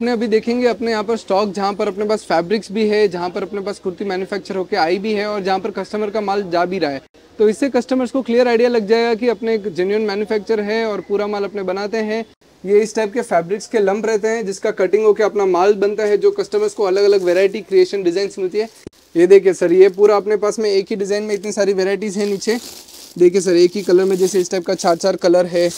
अपने अभी देखेंगे अपने यहाँ पर स्टॉक जहाँ पर अपने पास फैब्रिक्स भी है जहाँ पर अपने पास कुर्ती मैन्युफैक्चर होकर आई भी है और जहाँ पर कस्टमर का माल जा भी रहा है तो इससे कस्टमर्स को क्लियर आइडिया लग जाएगा कि अपने एक जेन्यून मैन्युफैक्चर है और पूरा माल अपने बनाते हैं ये इस टाइप के फैब्रिक्स के लंब रहते हैं जिसका कटिंग होकर अपना माल बनता है जो कस्टमर्स को अलग अलग वेरायटी क्रिएशन डिज़ाइन मिलती है ये देखिए सर ये पूरा अपने पास में एक ही डिज़ाइन में इतनी सारी वेरायटीज है नीचे देखिए सर एक ही कलर में जैसे इस टाइप का चार चार कलर है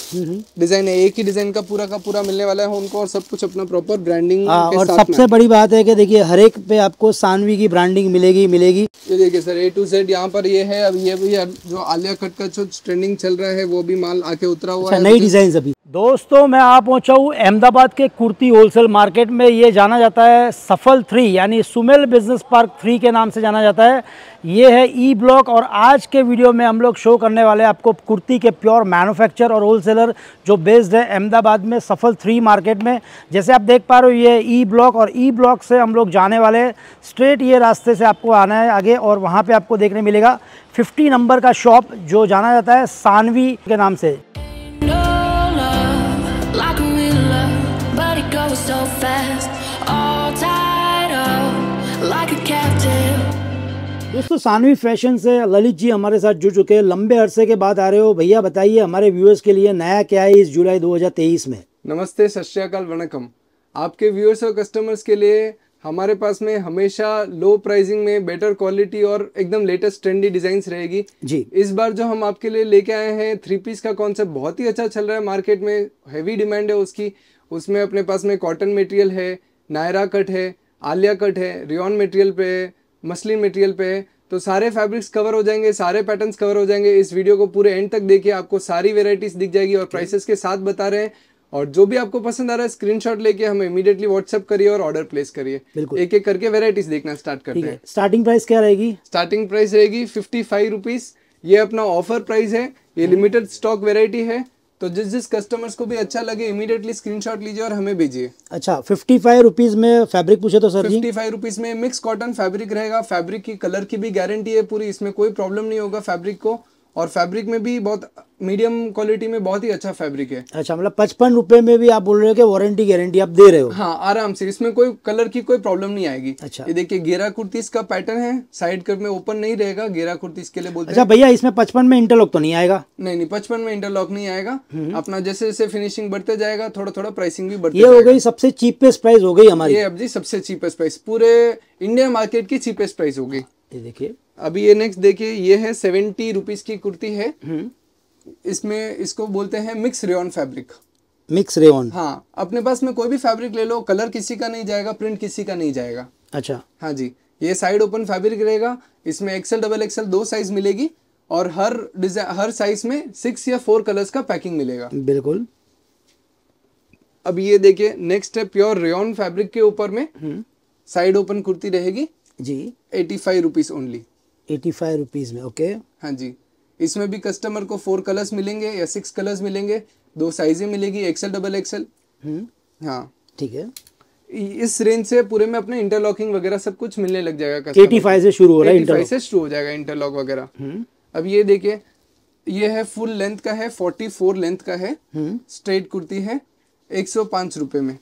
डिजाइन हम्म। है एक ही डिजाइन का पूरा का पूरा मिलने वाला है उनको और सब कुछ अपना प्रॉपर ब्रांडिंग आ, और सबसे बड़ी बात है कि देखिए हर एक पे आपको सानवी की ब्रांडिंग मिलेगी मिलेगी ये देखिए सर ए टू जेड यहाँ पर ये है अब ये भी जो आलिया कट का जो ट्रेंडिंग चल रहा है वो भी माल आके उतरा हुआ अच्छा, है नई डिजाइन अभी दोस्तों मैं आप पहुंचा हूँ अहमदाबाद के कुर्ती होलसेल मार्केट में ये जाना जाता है सफल थ्री यानी सुमेल बिजनेस पार्क थ्री के नाम से जाना जाता है ये है ई ब्लॉक और आज के वीडियो में हम लोग शो करने वाले आपको कुर्ती के प्योर मैन्युफैक्चर और होलसेलर जो बेस्ड है अहमदाबाद में सफल थ्री मार्केट में जैसे आप देख पा रहे हो ये ई ब्लॉक और ई ब्लॉक से हम लोग जाने वाले स्ट्रेट ये रास्ते से आपको आना है आगे और वहाँ पर आपको देखने मिलेगा फिफ्टी नंबर का शॉप जो जाना जाता है सानवी के नाम से so fast दोस्तों सानवी फैशन से ललित जी हमारे साथ जुड़ चुके हैं लंबे अरसे के बाद आ रहे हो भैया बताइए हमारे व्यूअर्स के लिए नया क्या है इस जुलाई 2023 में नमस्ते सत्याकाल वनकम आपके व्यूअर्स और कस्टमर्स के लिए हमारे पास में हमेशा लो प्राइसिंग में बेटर क्वालिटी और एकदम लेटेस्ट ट्रेंडी डिजाइन रहेगी जी इस बार जो हम आपके लिए लेके आए हैं थ्री पीस का कॉन्सेप्ट बहुत ही अच्छा चल रहा है मार्केट में हैवी डिमांड है उसकी उसमें अपने पास में कॉटन मटेरियल है नायरा कट है आलिया कट है रियन मटेरियल पे है मसलिन मटेरियल पे है तो सारे फैब्रिक्स कवर हो जाएंगे सारे पैटर्न्स कवर हो जाएंगे इस वीडियो को पूरे एंड तक देखिए आपको सारी वेराइटीज दिख जाएगी और प्राइसेस के साथ बता रहे हैं और जो भी आपको पसंद आ रहा है स्क्रीनशॉट लेके हमें इमीडिएटली व्हाट्सअप करिए और ऑर्डर प्लेस करिए एक एक करके वेराइटीज देखना स्टार्ट करते हैं स्टार्टिंग प्राइस क्या रहेगी स्टार्टिंग प्राइस रहेगी फिफ्टी फाइव ये अपना ऑफर प्राइस है ये लिमिटेड स्टॉक वेरायटी है तो जिस जिस कस्टमर्स को भी अच्छा लगे इमीडिएटली स्क्रीनशॉट लीजिए और हमें भेजिए अच्छा फिफ्टी फाइव रुपीज में फैब्रिक पूछे तो सर फिफ्टी फाइव रुपीज में मिक्स कॉटन फैब्रिक रहेगा फैब्रिक की कलर की भी गारंटी है पूरी इसमें कोई प्रॉब्लम नहीं होगा फैब्रिक को और फैब्रिक में भी बहुत मीडियम क्वालिटी में बहुत ही अच्छा फैब्रिक है अच्छा मतलब पचपन रुपए में भी आप बोल रहे हो कि वारंटी गारंटी आप दे रहे हो हाँ आराम से इसमें कोई कलर की कोई प्रॉब्लम नहीं आएगी अच्छा ये देखिए गेरा कुर्तीस का पैटर्न है साइड कट में ओपन नहीं रहेगा गेरा कुर्तीस के लिए बोलते अच्छा भैया इसमें पचपन में इंटरलॉक तो नहीं आएगा नहीं नहीं पचपन में इंटरलॉक नहीं आएगा हम्म। अपना जैसे जैसे फिनिशिंग बढ़ते जाएगा थोड़ा थोड़ा प्राइसिंग भी बढ़ती हो गई सबसे चीपेस्ट प्राइस हो गई हमारी ये अब जी सबसे चीपेस्ट प्राइस पूरे इंडिया मार्केट की चीपेस्ट प्राइस हो गई देखिए अभी ये नेक्स्ट देखिए ये है सेवेंटी रुपीज़ की कुर्ती है हम्म। इसमें इसको बोलते हैं mix rayon fabric mix rayon हाँ अपने पास में कोई भी फैब्रिक ले लो कलर किसी का नहीं जाएगा प्रिंट किसी का नहीं जाएगा अच्छा हाँ जी ये साइड ओपन फैब्रिक रहेगा इसमें एक्सेल डबल एक्सेल दो साइज मिलेगी और हर डिजाइन हर साइज में सिक्स या फोर कलर्स का पैकिंग मिलेगा बिल्कुल अब ये देखिए नेक्स्ट है प्योर रेन फैब्रिक के ऊपर में साइड हम्म। ओपन कुर्ती रहेगी जी eighty five rupees only eighty five rupees में ओके हाँ जी इसमें भी कस्टमर को फोर कलर्स मिलेंगे या सिक्स कलर्स मिलेंगे दो साइजें मिलेगी एक्सेल डबल एक्सेल हाँ ठीक है इस रेंज से पूरे में अपने इंटरलॉकिंग वगैरह सब कुछ मिलने लग जाएगा एटी फाइव से शुरू हो रहा है इंटरलॉक से शुरू हो जाएगा इंटरलॉक वगैरह हम्म। अब ये देखिए ये है फुल लेंथ का है फोर्टी फोर लेंथ का है स्ट्रेट हम्म। कुर्ती है एक सौ पांच रुपए में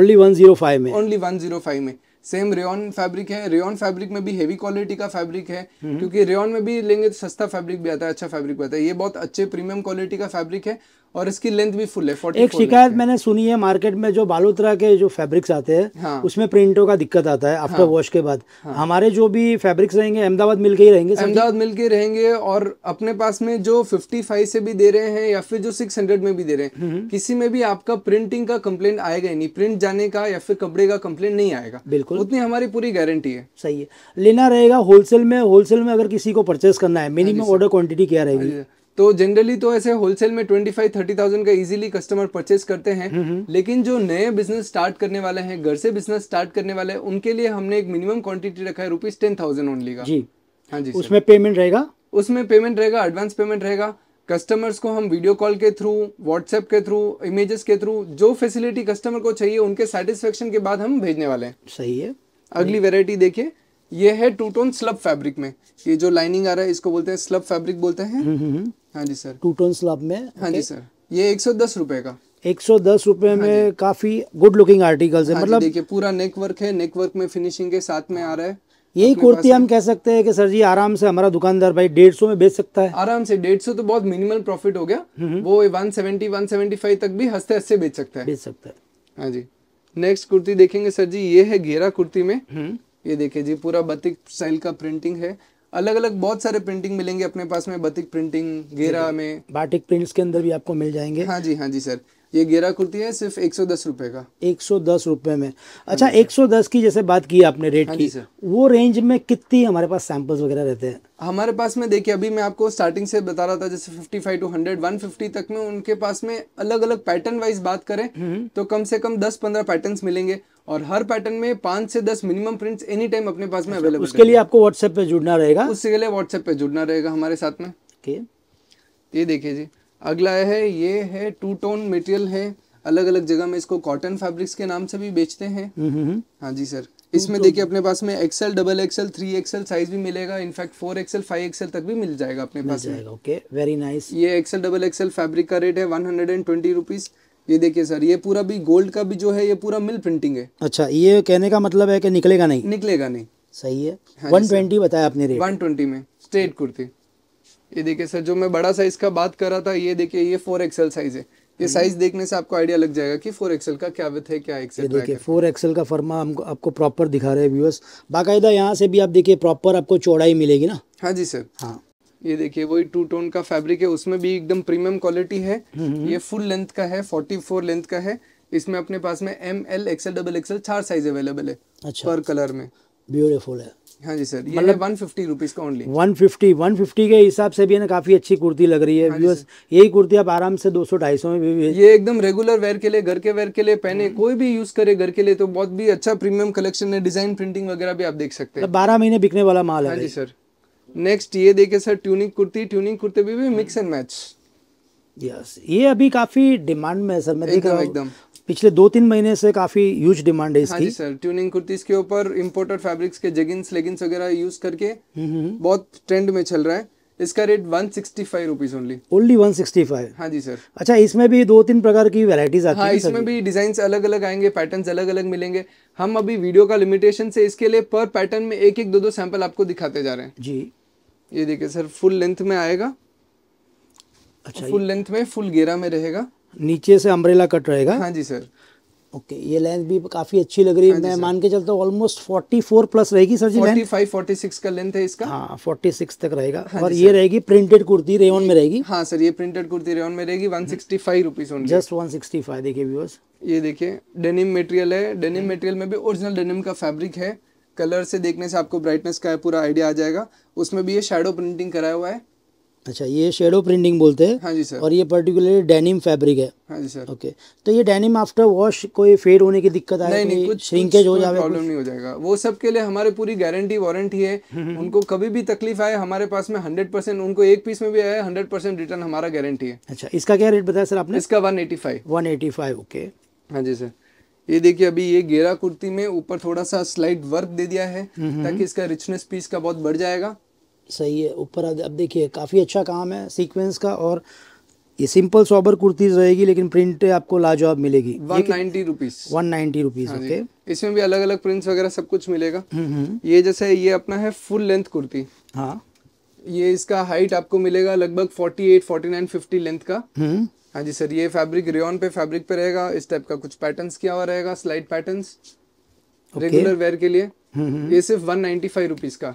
ओनली वन जीरो फाइव में ओनली वन जीरो फाइव में सेम रेन फैब्रिक है रेन फैब्रिक में भी हेवी क्वालिटी का फैब्रिक है हम्म। क्योंकि रेन में भी लेंगे तो सस्ता फैब्रिक भी आता है अच्छा फैब्रिक भी आता है ये बहुत अच्छे प्रीमियम क्वालिटी का फैब्रिक है और इसकी लेंथ भी फुल है 44 एक शिकायत मैंने सुनी है मार्केट में जो बालोतरा के जो फैब्रिक्स आते हैं हाँ। उसमें प्रिंटों का दिक्कत आता है आफ्टर हाँ। वॉश के बाद हाँ। हमारे जो भी फैब्रिक्स रहेंगे अहमदाबाद मिल के ही रहेंगे अहमदाबाद मिल के रहेंगे और अपने पास में जो 55 से भी दे रहे हैं या फिर जो 600 में भी दे रहे हैं हम्म। किसी में भी आपका प्रिंटिंग का कंप्लेंट आएगा ही नहीं प्रिंट जाने का या फिर कपड़े का कंप्लेंट नहीं आएगा बिल्कुल उतनी हमारी पूरी गारंटी है सही है लेना रहेगा होलसेल में होलसेल में अगर किसी को परचेस करना है मिनिमम ऑर्डर क्वान्टिटी क्या रहेगी हाँ तो जनरली तो ऐसे होलसेल में ट्वेंटी फाइव थर्टी थाउजेंड का इजीली कस्टमर परचेज करते हैं हम्म, हम्म। लेकिन जो नए बिजनेस स्टार्ट करने वाले हैं घर से बिजनेस स्टार्ट करने वाले हैं उनके लिए हमने एक मिनिमम क्वांटिटी रखा है रुपीज टेन थाउजेंड ओनली का जी हाँ जी उसमें पेमेंट रहेगा उसमें पेमेंट रहेगा एडवांस पेमेंट रहेगा कस्टमर्स को हम वीडियो कॉल के थ्रू व्हाट्सएप के थ्रू इमेजेस के थ्रू जो फैसिलिटी कस्टमर को चाहिए उनके सेटिस्फेक्शन के बाद हम भेजने वाले हैं सही है अगली वेरायटी देखिए ये है टू टोन स्लब फैब्रिक में ये जो लाइनिंग आ रहा है इसको बोलते हैं स्लब फैब्रिक बोलते हैं हम्म, हाँ जी सर टू टोन स्लब में हाँ जी सर ये एक सौ दस रुपए का एक सौ दस हाँ में काफी गुड लुकिंग आर्टिकल्स है हाँ मतलब देखिए पूरा नेकवर्क है नेकवर्क में फिनिशिंग के साथ में आ रहा है यही कुर्ती हम कह सकते हैं कि सर जी आराम से हमारा दुकानदार भाई डेढ़ सौ में बेच सकता है आराम से डेढ़ सौ तो बहुत मिनिमल प्रॉफिट हो गया वो one seventy one seventy five तक भी हंसते हंसते बेच सकता है बेच सकता है हाँ जी नेक्स्ट कुर्ती देखेंगे सर जी ये है घेरा कुर्ती में हम्म। ये देखिये जी पूरा बतिक स्टाइल का प्रिंटिंग है अलग अलग बहुत सारे प्रिंटिंग मिलेंगे अपने पास में बतिक प्रिंटिंग गेरा में बाटिक प्रिंट्स के अंदर भी आपको मिल जाएंगे हाँ जी हाँ जी सर ये गेरा कुर्ती है सिर्फ एक सौ दस रुपए का एक सौ दस रुपए में हाँ अच्छा एक सौ दस की जैसे बात की आपने रेट हाँ की वो रेंज में कितनी हमारे पास सैंपल्स वगैरह रहते हैं हमारे पास में देखिए अभी मैं आपको स्टार्टिंग से बता रहा था जैसे fifty five two hundred one fifty तक में उनके पास में अलग अलग पैटर्न वाइज बात करें हम्म। तो कम से कम दस पंद्रह पैटर्न मिलेंगे और हर पैटर्न में पांच से दस मिनिमम प्रिंट्स एनी टाइम अपने पास में अवेलेबल अच्छा, उसके लिए आपको व्हाट्सएप पे जुड़ना रहेगा उसके लिए व्हाट्सएप पे जुड़ना रहेगा हमारे साथ में ओके ये देखिए जी अगला है ये है टू टोन मेटेरियल है अलग अलग जगह में इसको कॉटन फैब्रिक्स के नाम से भी बेचते हैं हम्म, हम्म, हम्म। हाँ जी सर इसमें देखिए अपने पास में XL double XL three XL size भी मिलेगा in fact four XL five XL तक भी मिल जाएगा अपने मिल पास ओके वेरी नाइस ये एक्सएल डबल एक्सएल फैब्रिक का रेट है one hundred and twenty rupees ये देखिए सर ये पूरा भी गोल्ड का भी जो है ये पूरा मिल प्रिंटिंग है अच्छा ये कहने का मतलब है कि निकलेगा नहीं निकलेगा नहीं सही है वन हाँ ट्वेंटी बताया आपने रेट वन ट्वेंटी में स्ट्रेट कुर्ती ये देखिए सर जो मैं बड़ा साइज का बात कर रहा था ये देखिए ये फोर एक्सएल साइज है ये साइज हम्म। देखने से आपको आइडिया लग जाएगा कि फोर एक्सएल का क्या विथ है क्या एक्सएल देखिए फोर एक्सएल का फर्मा हमको आपको प्रॉपर दिखा रहे हैं व्यूअर्स बाकायदा यहाँ से भी आप देखिए प्रॉपर आपको चौड़ाई मिलेगी ना हाँ जी सर हाँ ये देखिए वही टू टोन का फैब्रिक है उसमें भी एकदम प्रीमियम क्वालिटी है ये फुल लेंथ का है फोर्टी फोर लेंथ का है इसमें अपने पास में M L XL double XL चार साइज अवेलेबल है अच्छा, पर कलर में ब्यूटीफुल है हाँ जी सर ये मतलब वन फिफ्टी रुपीज़ का only one fifty one fifty के हिसाब से भी है ना काफ़ी अच्छी कुर्ती लग रही है हाँ यही कुर्ती आप आराम से दो सौ ढाई सौ में भी, भी ये एकदम रेगुलर वेयर के लिए घर के वेयर के लिए पहने हम्म। कोई भी यूज़ करे घर के लिए तो बहुत भी अच्छा प्रीमियम कलेक्शन है डिज़ाइन प्रिंटिंग वगैरह भी आप देख सकते हैं मतलब बारह महीने बिकने वाला माल है हाँ जी सर नेक्स्ट ये देखे सर ट्यूनिंग कुर्ती ट्यूनिंग कुर्ते भी, भी मिक्स एंड मैच यस ये अभी काफी डिमांड में है सर मैं देख रहा एकदम पिछले दो तीन महीने से काफी यूज डिमांड है हाँ इसकी हाँ जी सर ट्यूनिंग कुर्ती के ऊपर इम्पोर्टेड फैब्रिक्स के जेगिंस लेगिंस वगैरह यूज करके हम्म, हम्म, हम्म. बहुत ट्रेंड में चल रहा है इसका rate one sixty five rupees only only one sixty five हाँ जी सर अच्छा इसमें भी दो तीन प्रकार की वेराइटीज आती हाँ, है इसमें भी डिजाइन अलग अलग आएंगे पैटर्न अलग अलग मिलेंगे हम अभी वीडियो का लिमिटेशन से इसके लिए पर पैटर्न में एक एक दो दो सैंपल आपको दिखाते जा रहे हैं जी ये देखिए सर फुल लेंथ में आएगा अच्छा फुल लेंथ में फुल घेरा में रहेगा नीचे से अम्ब्रेला कट रहेगा हाँ जी सर ओके ये लेंथ भी काफी अच्छी लग रही है हाँ मैं मान के चलता हूँ ऑलमोस्ट 44 प्लस रहेगी सर जी 45 46 का लेंथ है इसका हाँ 46 तक रहेगा हाँ और ये रहेगी प्रिंटेड कुर्ती रेवन में रहेगी हाँ सर ये प्रिंटेड कुर्ती रेवन में रहेगी 165 रुपीस ओनली जस्ट 165 देखिए व्यूअर्स ये देखिए डेनिम मटेरियल है डेनिम मटेरियल में भी ओरिजिनल डेनिम का फैब्रिक है कलर से देखने से आपको ब्राइटनेस का पूरा आइडिया आ जाएगा उसमें भी ये शेडो प्रिंटिंग कराया हुआ है अच्छा ये शेडो प्रिंटिंग बोलते हैं हाँ जी सर और ये पर्टिकुलरली डेनिम फैब्रिक है हाँ जी सर ओके तो ये डेनिम आफ्टर वॉश कोई फेड होने की दिक्कत आए नहीं, नहीं कुछ श्रिंकेज हो जाएगा प्रॉब्लम नहीं हो जाएगा वो सब के लिए हमारे पूरी गारंटी वारंटी है उनको कभी भी तकलीफ आए हमारे पास में हंड्रेड परसेंट उनको एक पीस में भी आया हंड्रेड परसेंट रिटर्न हमारा गारंटी है अच्छा इसका क्या रेट बताया सर आपने इसका one eighty five one eighty five okay हाँ जी सर ये देखिए अभी ये गेरा कुर्ती में ऊपर थोड़ा सा स्लाइड वर्क दे दिया है हम्म, हम्म, ताकि हम्म। इसका रिचनेस पीस का बहुत बढ़ जाएगा सही है ऊपर अब देखिए काफ़ी अच्छा काम है सीक्वेंस का और ये सिंपल सॉबर कुर्तीज रहेगी लेकिन प्रिंट आपको लाजवाब मिलेगी one ninety rupees one rupees okay इसमें भी अलग अलग प्रिंट्स वगैरह सब कुछ मिलेगा ये जैसे ये अपना है फुल लेंथ कुर्ती हाँ ये इसका हाइट आपको मिलेगा लगभग forty eight forty nine fifty length का हाँ जी सर ये फैब्रिक रेन पे फैब्रिक पे रहेगा इस टाइप का कुछ पैटर्न्स किया हुआ रहेगा स्लाइड पैटर्न्स रेगुलर वेयर के लिए हम्म, हम्म। ये सिर्फ वन नाइन्टी फाइव रुपीज का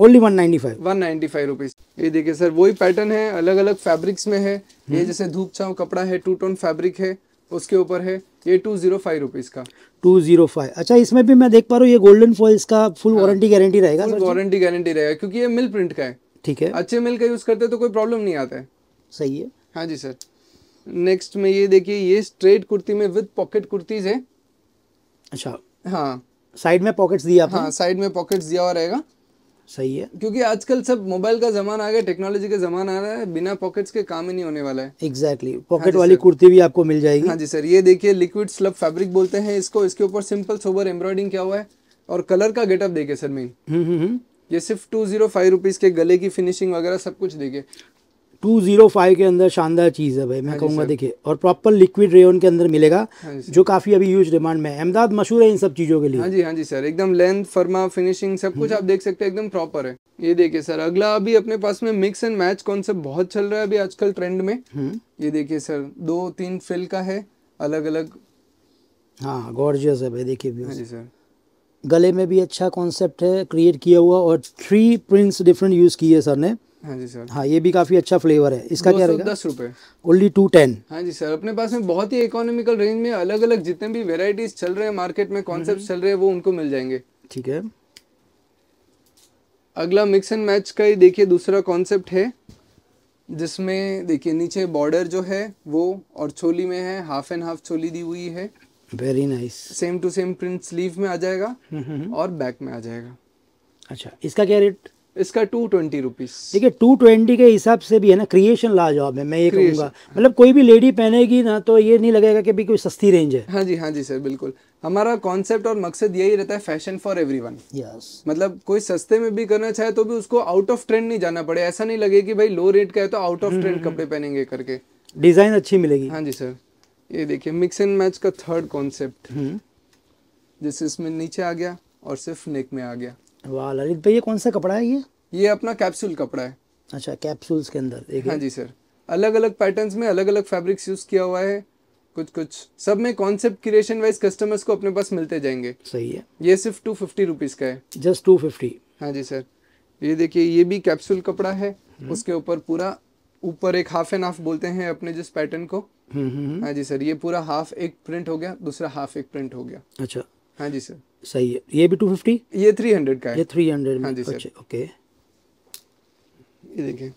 only one ninety five one ninety five rupees ये देखिए सर वही पैटर्न है अलग अलग फैब्रिक्स में है ये हम्म। जैसे धूप छाव कपड़ा है टू टोन फैब्रिक है उसके ऊपर है ये टू जीरो फाइव रुपीज का टू जीरो फाइव अच्छा इसमें भी मैं देख पा रहा हूँ ये गोल्डन फॉइल्स का फुल वारंटी गारंटी रहेगा वारंटी गारंटी रहेगा क्योंकि ये मिल प्रिंट का है ठीक है अच्छे मिल का यूज करते तो कोई प्रॉब्लम नहीं आता है सही है हाँ जी सर नेक्स्ट में ये देखिए ये स्ट्रेट कुर्ती में विद पॉकेट कुर्तीज है अच्छा हाँ साइड में पॉकेट्स दिया हाँ साइड में पॉकेट्स दिया हुआ रहेगा सही है क्योंकि आजकल सब मोबाइल का जमाना आ गया टेक्नोलॉजी का जमाना आ रहा है बिना पॉकेट्स के काम ही नहीं होने वाला है एग्जैक्टली exactly. पॉकेट हाँ वाली कुर्ती भी आपको मिल जाएगी हाँ जी सर ये देखिए लिक्विड स्लब फैब्रिक बोलते हैं इसको इसके ऊपर सिंपल सोबर एम्ब्रॉयडिंग क्या हुआ है और कलर का गेटअप देखिए सर मेन हम्म, हम्म, हम्म। ये सिर्फ टू जीरो फाइव रुपीज के गले की फिनिशिंग वगैरह सब कुछ देखिए टू जीरो फाइव के अंदर शानदार चीज़ है भाई मैं हाँ कहूँगा देखिए और प्रॉपर लिक्विड रेन के अंदर मिलेगा हाँ जो काफ़ी अभी यूज डिमांड में है अहमदाबाद मशहूर है इन सब चीज़ों के लिए हाँ जी हाँ जी सर एकदम लेंथ फर्मा फिनिशिंग सब कुछ हम्म। आप देख सकते हैं एकदम प्रॉपर है ये देखिए सर अगला अभी अपने पास में मिक्स एंड मैच कॉन्सेप्ट बहुत चल रहा है अभी आजकल ट्रेंड में हम्म। ये देखिए सर दो तीन फिल का है अलग अलग हाँ गॉर्जियस है भाई देखिए हाँ जी सर गले में भी अच्छा कॉन्सेप्ट है क्रिएट किया हुआ और थ्री प्रिंट्स डिफरेंट यूज़ किए सर ने हाँ सर हाँ ये भी काफ़ी अच्छा फ्लेवर है इसका क्या रहेगा दस रुपए ओनली टू टेन हाँ जी सर अपने पास में बहुत ही इकोनॉमिकल रेंज में अलग अलग जितने भी वेराइटीज चल रहे हैं मार्केट में कॉन्सेप्ट हम्म। चल रहे हैं वो उनको मिल जाएंगे ठीक है अगला मिक्स एंड मैच का ही देखिए दूसरा कॉन्सेप्ट है जिसमें देखिए नीचे बॉर्डर जो है वो और छोली में है हाफ एंड हाफ छोली दी हुई है very nice same to same print sleeve में आ जाएगा हम्म, हम्म, और बैक में आ जाएगा अच्छा इसका क्या रेट इसका टू ट्वेंटी रुपीज है टू ट्वेंटी के हिसाब से भी है ना क्रिएशन लाजवाब है मैं ये कहूँगा मतलब कोई भी लेडी पहनेगी ना तो ये नहीं लगेगा कि भी कोई सस्ती रेंज है हाँ जी हाँ जी सर बिल्कुल हमारा कॉन्सेप्ट और मकसद यही रहता है फैशन फॉर एवरी वन मतलब कोई सस्ते में भी करना चाहे तो भी उसको आउट ऑफ ट्रेंड नहीं जाना पड़े ऐसा नहीं लगे कि भाई लो रेट का है तो आउट ऑफ ट्रेंड कपड़े पहनेंगे करके डिजाइन अच्छी मिलेगी हाँ जी सर ये देखिए मिक्स एंड मैच का थर्ड हम्म। कॉन्सेप्ट जिस इसमें नीचे आ गया और सिर्फ नेक में आ गया वाह ललित भाई ये कौन सा कपड़ा है ये ये अपना कैप्सूल कपड़ा है अच्छा कैप्सूल्स के अंदर एक हाँ जी सर अलग अलग पैटर्न्स में अलग अलग फैब्रिक्स यूज किया हुआ है कुछ कुछ सब में कॉन्सेप्ट क्रिएशन वाइज कस्टमर्स को अपने पास मिलते जाएंगे सही है ये सिर्फ टू फिफ्टी रुपीज का है जस्ट टू फिफ्टी हाँ जी सर ये देखिए ये भी कैप्सूल कपड़ा है हम्म। उसके ऊपर पूरा ऊपर एक हाफ एंड हाफ बोलते हैं अपने जिस पैटर्न को हम्म, हम्म, हाँ जी सर ये पूरा हाफ एक प्रिंट हो गया दूसरा हाफ एक प्रिंट हो गया अच्छा हाँ जी सर सही है ये भी टू फिफ्टी ये थ्री हंड्रेड का है ये थ्री हंड्रेड हाँ जी सर ओके अच्छा, ये देखिए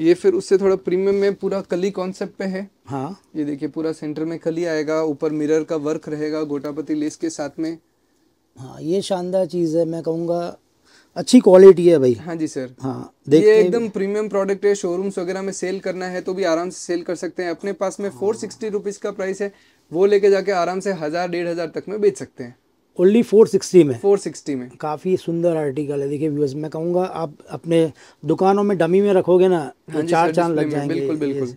ये फिर उससे थोड़ा प्रीमियम में पूरा कली कॉन्सेप्ट पे है हाँ ये देखिए पूरा सेंटर में कली आएगा ऊपर मिरर का वर्क रहेगा गोटापति लेस के साथ में हाँ ये शानदार चीज़ है मैं कहूँगा अच्छी क्वालिटी है भाई हाँ जी सर हाँ ये एकदम प्रीमियम प्रोडक्ट है शोरूम्स वगैरह में सेल करना है तो भी आराम से सेल कर सकते हैं अपने पास में फोर सिक्सटी रुपीज़ का प्राइस है वो लेके जाके आराम से हज़ार डेढ़ हज़ार तक में बेच सकते हैं ओनली फोर सिक्सटी में फोर सिक्सटी में काफ़ी सुंदर आर्टिकल है देखिए व्यूअर्स मैं कहूँगा आप अपने दुकानों में डमी में रखोगे ना तो हाँ चार चांद लग जाएंगे बिल्कुल बिल्कुल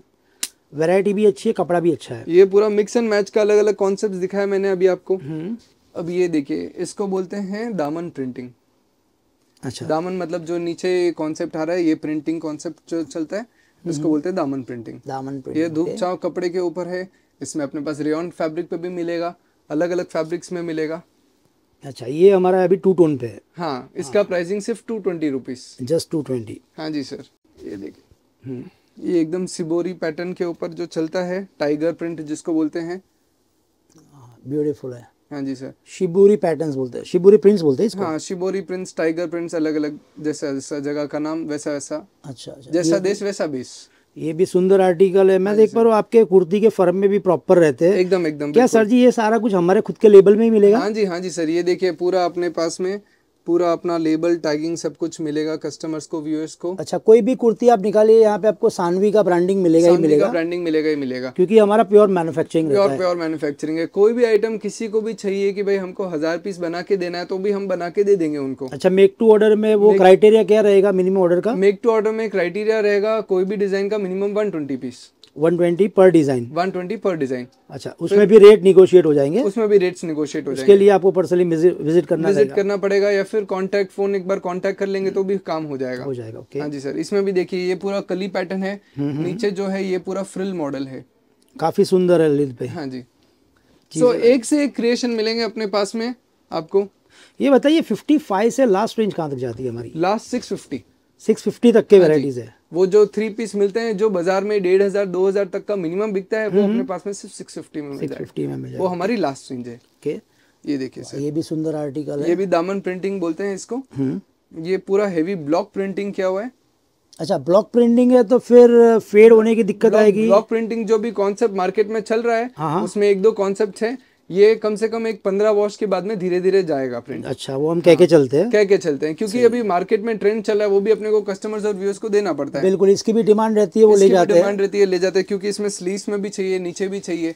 वैरायटी भी अच्छी है कपड़ा भी अच्छा है ये पूरा मिक्स एंड मैच का अलग अलग कॉन्सेप्ट दिखाया मैंने अभी आपको हम्म। अब ये देखिए इसको बोलते हैं दामन प्रिंटिंग अच्छा दामन मतलब जो नीचे कॉन्सेप्ट आ रहा है ये प्रिंटिंग कॉन्सेप्ट जो चलता है हम्म। इसको बोलते हैं दामन प्रिंटिंग दामन प्रिंटिंग ये धूप छाव कपड़े के ऊपर है इसमें अपने पास रेन फैब्रिक पे भी मिलेगा अलग अलग फैब्रिक्स में मिलेगा अच्छा ये हमारा अभी टू टोन पे है हाँ इसका हाँ। प्राइसिंग सिर्फ two twenty rupees just two twenty हाँ जी सर ये देखिए हम्म। ये एकदम सिबोरी पैटर्न के ऊपर जो चलता है टाइगर प्रिंट जिसको बोलते हैं ब्यूटीफुल हाँ, है हाँ जी सर शिबोरी पैटर्न्स बोलते हैं शिबोरी प्रिंट्स बोलते हैं इसको हाँ शिबोरी प्रिंट्स टाइगर प्रिंट्स अलग अलग जैसा जैसा जगह का नाम वैसा वैसा अच्छा, अच्छा जैसा देश वैसा बेस ये भी सुंदर आर्टिकल है मैं हाँ देख पा रहा हूँ आपके कुर्ती के फर्म में भी प्रॉपर रहते हैं एकदम एकदम क्या सर जी ये सारा कुछ हमारे खुद के लेबल में ही मिलेगा हाँ जी हाँ जी सर ये देखिए पूरा अपने पास में पूरा अपना लेबल टैगिंग सब कुछ मिलेगा कस्टमर्स को व्यूअर्स को अच्छा कोई भी कुर्ती आप निकालिए यहाँ पे आपको सानवी का ब्रांडिंग मिलेगा ही मिलेगा ब्रांडिंग मिलेगा ही मिलेगा क्योंकि हमारा pure manufacturing pure pure manufacturing है कोई भी आइटम किसी को भी चाहिए कि भाई हमको हजार पीस बना के देना है तो भी हम बना के दे देंगे उनको अच्छा मेक टू ऑर्डर में वो क्राइटेरिया क्या रहेगा मिनिमम ऑर्डर का मेक टू ऑर्डर में क्राइटेरिया रहेगा कोई भी डिजाइन का मिनिमम वन पीस 120 पर डिजाइन 120 पर डिजाइन अच्छा उसमें भी रेट निगोशिएट हो जाएंगे उसमें भी रेट्स निगोशिएट हो जाएंगे उसके लिए आपको पर्सनली विजिट करना विजिट करना पड़ेगा या फिर कांटेक्ट फोन एक बार कांटेक्ट कर लेंगे तो भी काम हो जाएगा हो जाएगा ओके हाँ जी सर इसमें भी देखिए ये पूरा कली पैटर्न है हम्म, हम्म। नीचे जो है ये पूरा फ्रिल मॉडल है काफी सुंदर है लिल पे हाँ जी सो एक से एक क्रिएशन मिलेंगे अपने पास में आपको ये बताइए 55 से लास्ट रेंज कहाँ तक जाती है हमारी लास्ट 650 सिक्स फिफ्टी तक के वेराइटीज हाँ है वो जो थ्री पीस मिलते हैं जो बाजार में डेढ़ हजार दो हजार तक का मिनिमम बिकता है वो हम्म। अपने पास में सिर्फ सिक्स फिफ्टी में सिक्स फिफ्टी में वो हमारी लास्ट रेंज है के ये देखिए सर ये भी सुंदर आर्टिकल है ये भी दामन प्रिंटिंग बोलते हैं इसको हम्म। ये पूरा हेवी ब्लॉक प्रिंटिंग क्या हुआ है अच्छा ब्लॉक प्रिंटिंग है तो फिर फेड होने की दिक्कत आएगी ब्लॉक प्रिंटिंग जो भी कॉन्सेप्ट मार्केट में चल रहा है हाँ, हाँ। उसमें एक दो कॉन्सेप्ट है ये कम से कम एक पंद्रह वॉश के बाद में धीरे धीरे जाएगा प्रिंट अच्छा वो हम कह के हाँ, चलते हैं कह के चलते हैं क्योंकि अभी मार्केट में ट्रेंड चला है वो भी अपने को कस्टमर्स और व्यूअर्स को देना पड़ता है बिल्कुल इसकी भी डिमांड रहती है वो ले जाते हैं डिमांड रहती है ले जाते हैं क्योंकि इसमें स्लीव में भी चाहिए नीचे भी चाहिए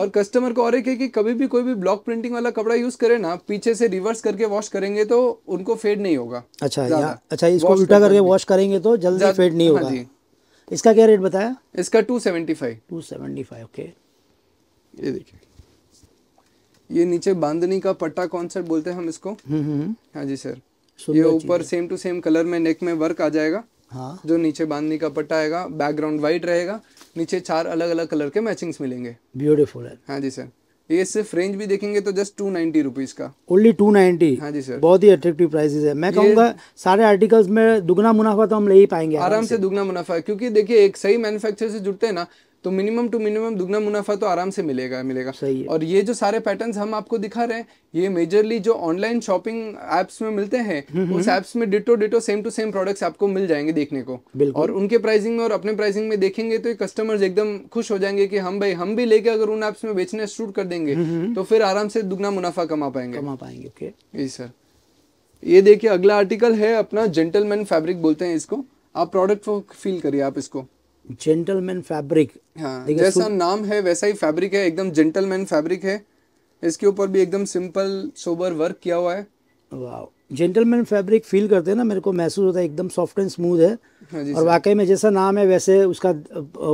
और कस्टमर को और एक है कि कभी भी कोई भी ब्लॉक प्रिंटिंग वाला कपड़ा यूज करे ना पीछे से रिवर्स करके वॉश करेंगे तो उनको फेड नहीं होगा अच्छा अच्छा इसको उल्टा करके वॉश करेंगे तो जल्दी फेड नहीं हाँ होगा इसका क्या रेट बताया इसका two seventy five two seventy five okay ये देखिए ये नीचे बांधनी का पट्टा कौन सा बोलते हैं हम इसको हम्म, हम्म, हम्म। हाँ जी सर ये ऊपर सेम टू सेम कलर में नेक में वर्क आ जाएगा हाँ जो नीचे बांधनी का पट्टा आएगा बैकग्राउंड व्हाइट रहेगा नीचे चार अलग अलग कलर के मैचिंग्स मिलेंगे ब्यूटीफुल है हाँ जी सर ये सिर्फ रेंज भी देखेंगे तो जस्ट टू नाइन्टी रुपीज का ओनली टू नाइन्टी हाँ जी सर बहुत ही अट्रेक्टिव प्राइसेस है मैं कहूंगा सारे आर्टिकल्स में दुगना मुनाफा तो हम ले ही पाएंगे आराम से दुगना मुनाफा क्योंकि देखिए एक सही मैन्युफैक्चर से जुड़ते हैं ना तो मिनिमम टू मिनिमम दुगना मुनाफा तो आराम से मिलेगा मिलेगा सही है। और ये जो सारे पैटर्न्स हम आपको दिखा रहे हैं ये मेजरली जो ऑनलाइन शॉपिंग एप्स में मिलते हैं हम्म, हम्म। उस एप्स में ditto ditto same to same products आपको मिल जाएंगे देखने को और उनके प्राइसिंग में और अपने प्राइसिंग में देखेंगे तो कस्टमर्स एकदम खुश हो जाएंगे कि हम भाई हम भी लेके अगर उन एप्स में बेचने शुरू कर देंगे हम्म, तो फिर आराम से दुगना मुनाफा कमा पाएंगे कमा पाएंगे ओके जी सर ये देखिए अगला आर्टिकल है अपना जेंटलमैन फैब्रिक बोलते हैं इसको आप प्रोडक्ट फील करिए आप इसको जेंटलमैन फैब्रिक हाँ जैसा नाम है वैसा ही फैब्रिक है एकदम जेंटलमैन फैब्रिक है इसके ऊपर भी एकदम सिंपल सोबर वर्क किया हुआ है वाह जेंटलमैन फैब्रिक फील करते हैं ना मेरे को महसूस होता है एकदम सॉफ्ट एंड स्मूथ है हाँ और वाकई में जैसा नाम है वैसे उसका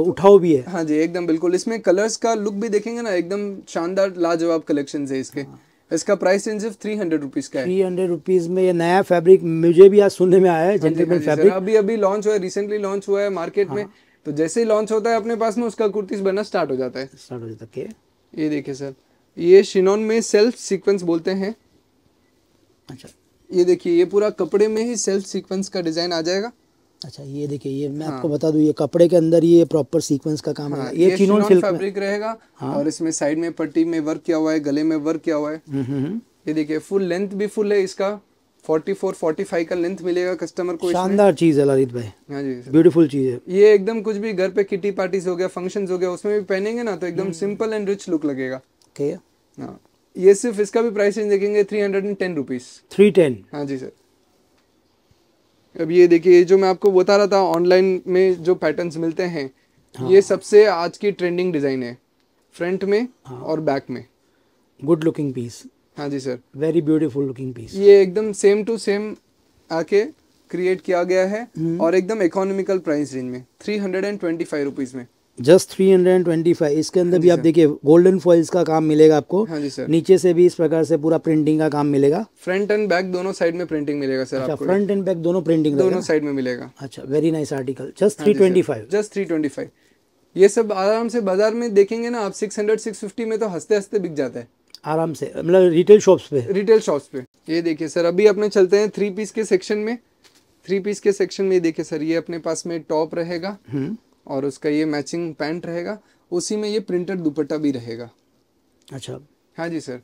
उठाव भी है हाँ जी एकदम बिल्कुल इसमें कलर्स का लुक भी देखेंगे ना एकदम शानदार लाजवाब कलेक्शन है इसके हाँ। इसका प्राइस रेंज सिर्फ थ्री हंड्रेड रुपीज का थ्री हंड्रेड रुपीज में ये नया फैब्रिक मुझे भी आज सुनने में आया है हाँ जेंटलमैन फैब्रिक हाँ अभी अभी लॉन्च हुआ है रिसेंटली लॉन्च हुआ है मार्केट हाँ। में तो जैसे ही लॉन्च होता है अपने पास में उसका कुर्तीस बनना स्टार्ट हो जाता है स्टार्ट हो जाता है ये देखिए सर ये शिनोन में सेल्फ सीक्वेंस बोलते हैं अच्छा ये देखिए ये पूरा कपड़े में ही सेल्फ सीक्वेंस का डिजाइन आ जाएगा अच्छा ये देखिए ये मैं हाँ। आपको बता दूं ये कपड़े के अंदर ये प्रॉपर सीक्वेंस का काम हाँ, है ये, ये चिनोन फैब्रिक रहेगा हाँ। और इसमें साइड में पट्टी में वर्क किया हुआ है गले में वर्क किया हुआ है हम्म, हम्म, हम्म। ये देखिए फुल लेंथ भी फुल है इसका 44-45 का लेंथ मिलेगा कस्टमर को शानदार चीज है ललित भाई हाँ जी ब्यूटीफुल चीज है ये एकदम कुछ भी घर पे किटी पार्टीज हो गया फंक्शन हो गया उसमें भी पहनेंगे ना तो एकदम सिंपल एंड रिच लुक लगेगा okay. हाँ। ये सिर्फ इसका भी प्राइस रेंज देखेंगे three hundred and ten rupees three ten हाँ जी सर अब ये देखिए जो मैं आपको बता रहा था ऑनलाइन में जो पैटर्न्स मिलते हैं हाँ। ये सबसे आज की ट्रेंडिंग डिजाइन है फ्रंट में हाँ। और बैक में गुड लुकिंग पीस हाँ जी sir very beautiful looking piece ये एकदम सेम टू सेम आके क्रिएट किया गया है हम्म। और एकदम इकोनॉमिकल प्राइस रेंज में three hundred and twenty five rupees में just three hundred and twenty five इसके अंदर हाँ भी आप देखिए गोल्डन फॉइल्स का काम मिलेगा आपको हाँ जी सर नीचे से भी इस प्रकार से पूरा प्रिंटिंग का काम मिलेगा फ्रंट एंड बैक दोनों साइड में प्रिंटिंग मिलेगा सर अच्छा, फ्रंट एंड बैक दोनों प्रिंटिंग दोनों साइड में मिलेगा अच्छा very nice article just three twenty five just three twenty five ये सब आराम से बाजार में देखेंगे ना आप सिक्स हंड्रेड सिक्स फिफ्टी में तो हंसते हंसते बिक जाता है आराम से मतलब रिटेल शॉप्स पे रिटेल शॉप्स पे ये देखिए सर अभी अपने चलते हैं थ्री पीस के सेक्शन में थ्री पीस के सेक्शन में देखिए सर ये अपने पास में टॉप रहेगा हम्म। और उसका ये मैचिंग पैंट रहेगा उसी में ये प्रिंटेड दुपट्टा भी रहेगा अच्छा हाँ जी सर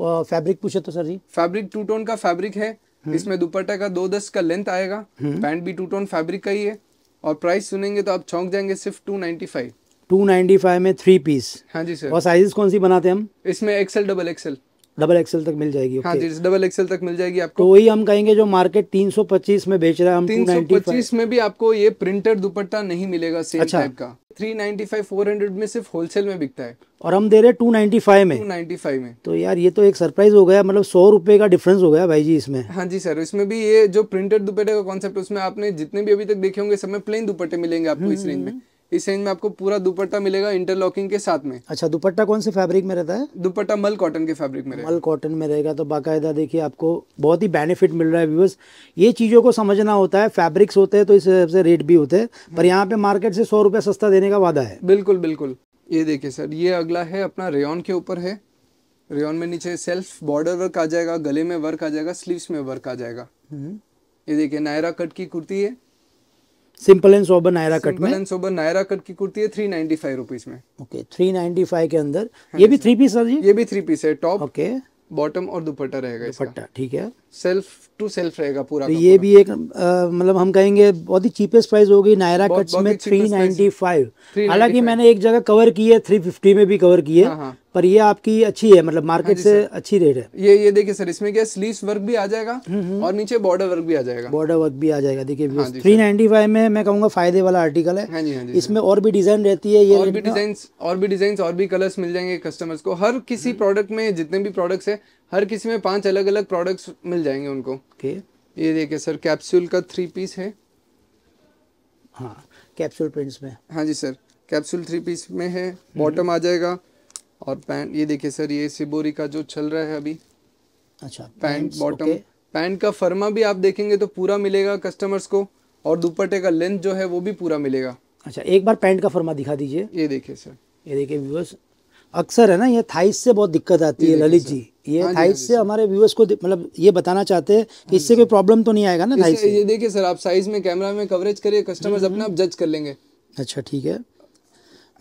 फैब्रिक पूछे तो सर जी फैब्रिक टू टोन का फैब्रिक है हम्म। इसमें दुपट्टा का दो दस का लेंथ आएगा पैंट हम्म। भी टू टोन फैब्रिक का ही है और प्राइस सुनेंगे तो आप चौंक जाएंगे सिर्फ two ninety five two ninety five में थ्री पीस हाँ जी सर और साइजेस कौन सी बनाते हैं हम इसमें XL double XL double XL तक मिल जाएगी हाँ जी डबल एक्सेल तक मिल जाएगी आपको तो वही हम कहेंगे जो मार्केट 325 में बेच रहा है हम 325 में भी आपको ये प्रिंटेड दुपट्टा नहीं मिलेगा सेम अच्छा। टाइप का 395 400 में सिर्फ होलसेल में बिकता है और हम दे रहे टू नाइन्टी फाइव में टू फाइव में तो यार ये तो एक सरप्राइज हो गया मतलब सौ रुपए का डिफरेंस हो गया भाई जी इसमें हाँ जी सर इसमें भी ये जो प्रिंटेड दुपट्टे का कॉन्सेप्ट उसमें आपने जितने भी अभी तक देखे होंगे सब में प्लेन दुपट्टे मिलेंगे आपको इस रेंज में हम्म। इस रेंज में आपको पूरा दुपट्टा मिलेगा इंटरलॉकिंग के साथ में अच्छा दुपट्टा कौन से फैब्रिक में रहता है दुपट्टा मल कॉटन के फैब्रिक में मल कॉटन में रहेगा तो बाकायदा देखिए आपको बहुत ही बेनिफिट मिल रहा है व्यूवर्स ये चीज़ों को समझना होता है फैब्रिक्स होते हैं तो इस हिसाब से रेट भी होते हैं पर यहाँ पे मार्केट से सौ सस्ता देने का वादा है बिल्कुल बिल्कुल ये देखिए सर ये अगला है अपना रेन के ऊपर है रेन में नीचे सेल्फ बॉर्डर वर्क आ जाएगा गले में वर्क आ जाएगा स्लीव्स में वर्क आ जाएगा हम्म। ये देखिए नायरा कट की कुर्ती है simple and sober Naira cut में एंड सोबर नायरा कट की कुर्ती है थ्री नाइनटी फाइव रुपीज में ओके थ्री नाइन्टी फाइव के अंदर हाँ ये भी थ्री पीस है जी ये भी थ्री पीस है टॉप ओके बॉटम और दुपट्टा रहेगा दुपट्टा ठीक है सेल्फ टू सेल्फ रहेगा पूरा तो ये भी एक मतलब हम कहेंगे बहुत ही चीपेस्ट प्राइस होगी नायरा कट्स में थ्री नाइनटी फाइव हालांकि मैंने एक जगह कवर की है थ्री फिफ्टी में भी कवर की है हाँ, हाँ पर ये आपकी अच्छी है मतलब मार्केट हाँ से अच्छी रेट है ये ये देखिए सर इसमें क्या स्लीव वर्क भी आ जाएगा हम्म, हम्म। और नीचे बॉर्डर वर्क भी आ जाएगा बॉर्डर वर्क भी आ जाएगा देखिए थ्री नाइन्टी फाइव में मैं कहूँगा फायदे वाला आर्टिकल है हाँ हाँ इसमें और भी डिजाइन रहती है ये और भी डिजाइन और भी डिजाइन और भी कलर्स मिल जाएंगे कस्टमर्स को हर किसी प्रोडक्ट हम्म। में जितने भी प्रोडक्ट्स है हर किसी में पांच अलग अलग प्रोडक्ट्स मिल जाएंगे उनको ओके ये देखिए सर कैप्सूल का थ्री पीस है हाँ कैप्सूल प्रिंट्स में हाँ जी सर कैप्सूल थ्री पीस में है बॉटम आ जाएगा और पैंट ये देखिए सर ये सिबोरी का जो चल रहा है अभी अच्छा पैंट बॉटम पैंट का फर्मा भी आप देखेंगे तो पूरा मिलेगा कस्टमर्स को और दुपट्टे का लेंथ जो है वो भी पूरा मिलेगा अच्छा एक बार पैंट का फर्मा दिखा दीजिए ये देखिए सर ये देखिए व्यूअर्स अक्सर है ना ये थाइस से बहुत दिक्कत आती है ललित जी ये साइज हाँ हाँ से हमारे व्यूअर्स को मतलब ये बताना चाहते हैं कि हाँ इससे कोई प्रॉब्लम तो नहीं आएगा ना थाइस ये देखिए सर आप साइज में कैमरा में कवरेज करिए कस्टमर्स हम्म, अपने आप जज हम्म। कर लेंगे अच्छा ठीक है